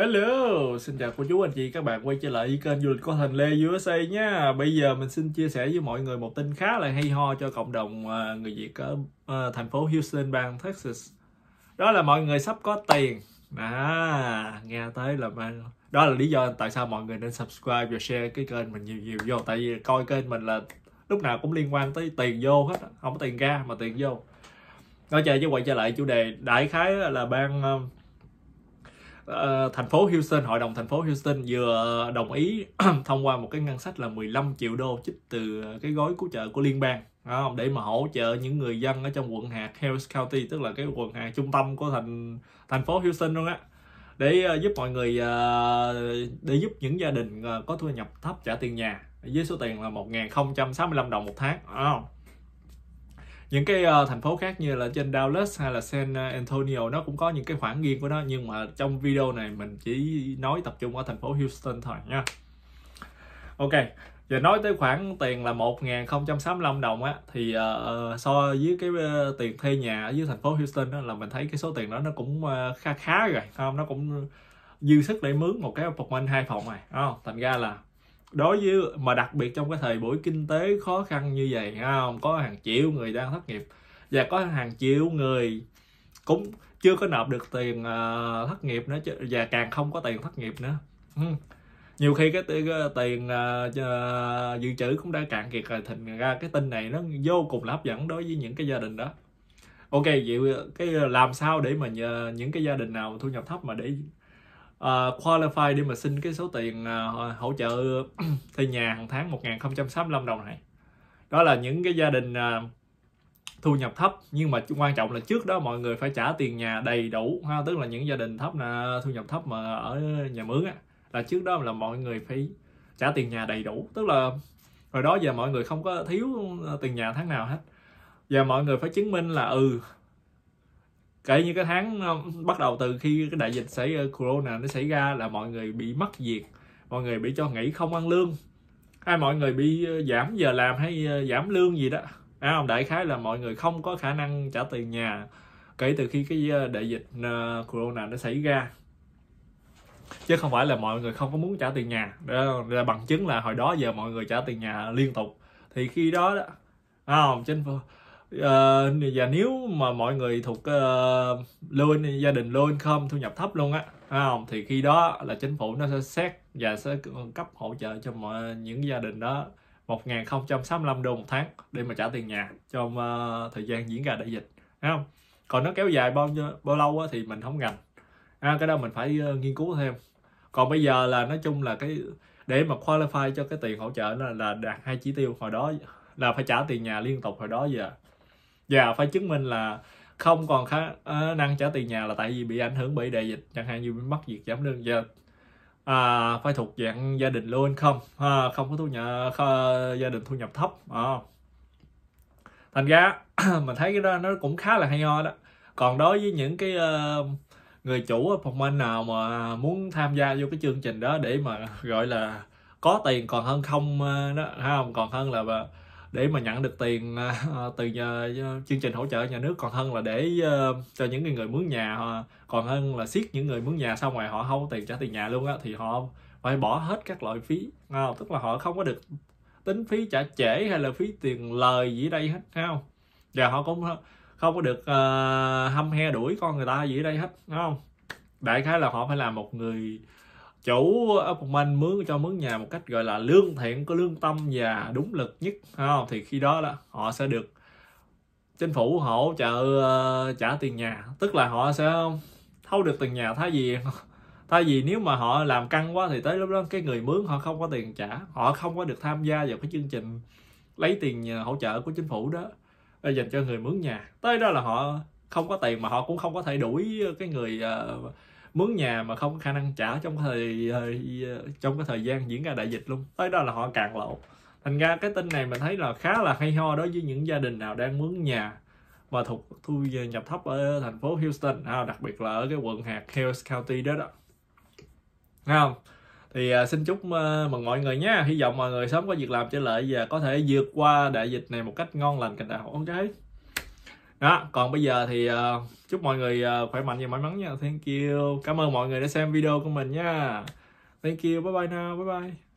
Hello, xin chào cô chú anh chị các bạn quay trở lại kênh du lịch của Thành Lê USA nha. Bây giờ mình xin chia sẻ với mọi người một tin khá là hay ho cho cộng đồng à, người Việt ở à, thành phố Houston, bang Texas. Đó là mọi người sắp có tiền. À, nghe tới là mang đó là lý do tại sao mọi người nên subscribe và share cái kênh mình nhiều nhiều vô tại vì coi kênh mình là lúc nào cũng liên quan tới tiền vô hết không có tiền ra mà tiền vô nói chơi chứ quay trở lại chủ đề đại khái là bang à, Ờ, thành phố Houston, hội đồng thành phố Houston vừa đồng ý thông qua một cái ngân sách là 15 triệu đô chích từ cái gói cứu trợ của liên bang không? để mà hỗ trợ những người dân ở trong quận hạt Harris County tức là cái quận hạt trung tâm của thành thành phố Houston luôn á để ờ, giúp mọi người ờ, để giúp những gia đình có thu nhập thấp trả tiền nhà với số tiền là 1.065 đồng một tháng không? những cái uh, thành phố khác như là trên Dallas hay là San ờ, Antonio nó cũng có những cái khoản riêng của nó nhưng mà trong video này mình chỉ nói tập trung ở thành phố Houston thôi nha Ok giờ nói tới khoản tiền là 1.065 đồng á thì uh, so với cái uh, tiền thuê nhà ở dưới thành phố Houston đó, là mình thấy cái số tiền đó nó cũng uh, khá khá rồi không nó cũng dư sức để mướn một cái apartment hai phòng này không thành ra là đối với mà đặc biệt trong cái thời buổi kinh tế khó khăn như vậy không có hàng triệu người đang thất nghiệp và có hàng triệu người cũng chưa có nộp được tiền à, thất nghiệp nữa và càng không có tiền thất nghiệp nữa ừ. nhiều khi cái, cái tiền uh, dự trữ cũng đã cạn kiệt rồi thành ra cái tin này nó vô cùng là hấp dẫn đối với những cái gia đình đó ok vậy cái làm sao để mà nhờ những cái gia đình nào thu nhập thấp mà để uh, qualify để mà xin cái số tiền uh, hỗ trợ thuê nhà hàng tháng 1065 đồng này đó là những cái gia đình uh, thu nhập thấp nhưng mà quan trọng là trước đó mọi người phải trả tiền nhà đầy đủ ha tức là những gia đình thấp là thu nhập thấp mà ở nhà mướn á là trước đó là mọi người phải trả tiền nhà đầy đủ tức là hồi đó giờ mọi người không có thiếu tiền nhà tháng nào hết và mọi người phải chứng minh là ừ kể như cái tháng ờ, bắt đầu từ khi cái đại dịch xảy ờ, corona nó xảy ra là mọi người bị mất việc mọi người bị cho nghỉ không ăn lương hay mọi người bị ờ, giảm giờ làm hay giảm lương gì đó à, không đại khái là mọi người không có khả năng trả tiền nhà kể từ khi cái đại dịch corona nó xảy ra chứ không phải là mọi người không có muốn trả tiền nhà đó là bằng chứng là hồi đó giờ mọi người trả tiền nhà liên tục thì khi đó đó à, không chính uh, và nếu mà mọi người thuộc uh, ờ, lưu gia đình lưu không thu nhập thấp luôn á không thì khi đó là chính phủ nó sẽ xét và sẽ cấp hỗ trợ cho mọi những gia đình đó 1.065 đô một tháng để mà trả tiền nhà trong uh, thời gian diễn ra đại dịch thấy không còn nó kéo dài bao nhiêu bao lâu á, thì mình không ngành à, cái đó mình phải uh, nghiên cứu thêm còn bây giờ là nói chung là cái để mà qualify cho cái tiền hỗ trợ là là đạt hai chỉ tiêu hồi đó là phải trả tiền nhà liên tục hồi đó giờ và dạ, phải chứng minh là không còn khả ờ, năng trả tiền nhà là tại vì bị ảnh hưởng bởi đại dịch chẳng hạn như bị mất việc giảm lương giờ dạ. à, phải thuộc dạng gia đình luôn không à, không có thu nhập gia đình thu nhập thấp à. thành ra mình thấy cái đó nó cũng khá là hay ho đó còn đối với những cái uh, người chủ phòng domain nào mà muốn tham gia vô cái chương trình đó để mà gọi là có tiền còn hơn không đó không còn hơn là để mà nhận được tiền à, à, từ nhà, à, chương trình hỗ trợ nhà nước còn hơn là để cho những người mướn nhà còn hơn là siết những người mướn nhà xong ngoài họ không tiền trả tiền nhà luôn á thì họ phải bỏ hết các loại phí tức là họ không có được tính phí trả trễ hay là phí tiền lời gì đây hết thấy không và họ cũng không có được uh, hâm he đuổi con người ta gì đây hết đúng không đại khái là họ phải là một người chủ apartment mướn cho mướn nhà một cách gọi là lương thiện có lương tâm và đúng lực nhất không thì khi đó là họ sẽ được chính phủ hỗ trợ uh, trả tiền nhà tức là họ sẽ thâu được tiền nhà thay vì thay vì nếu mà họ làm căng quá thì tới lúc đó cái người mướn họ không có tiền trả họ không có được tham gia vào cái chương trình lấy tiền ờ, hỗ trợ của chính phủ đó ờ, dành cho người mướn nhà tới đó là họ không có tiền mà họ cũng không có thể đuổi cái người uh, mướn nhà mà không có khả năng trả trong cái thời, trong cái thời gian diễn ra đại dịch luôn tới đó là họ cạn lộ thành ra cái tin này mình thấy là khá là hay ho đối với những gia đình nào đang mướn nhà và thuộc thu nhập thấp ở thành phố Houston à, đặc biệt là ở cái quận hạt Hills County đó đó Thấy không thì à, xin chúc à, mừng mọi người nhé hy vọng mọi người sớm có việc làm trở lại và có thể vượt qua đại dịch này một cách ngon lành cạnh đạo ok đó còn bây giờ thì uh, chúc mọi người uh, khỏe mạnh và may mắn nha thank you cảm ơn mọi người đã xem video của mình nha thank you bye bye now bye bye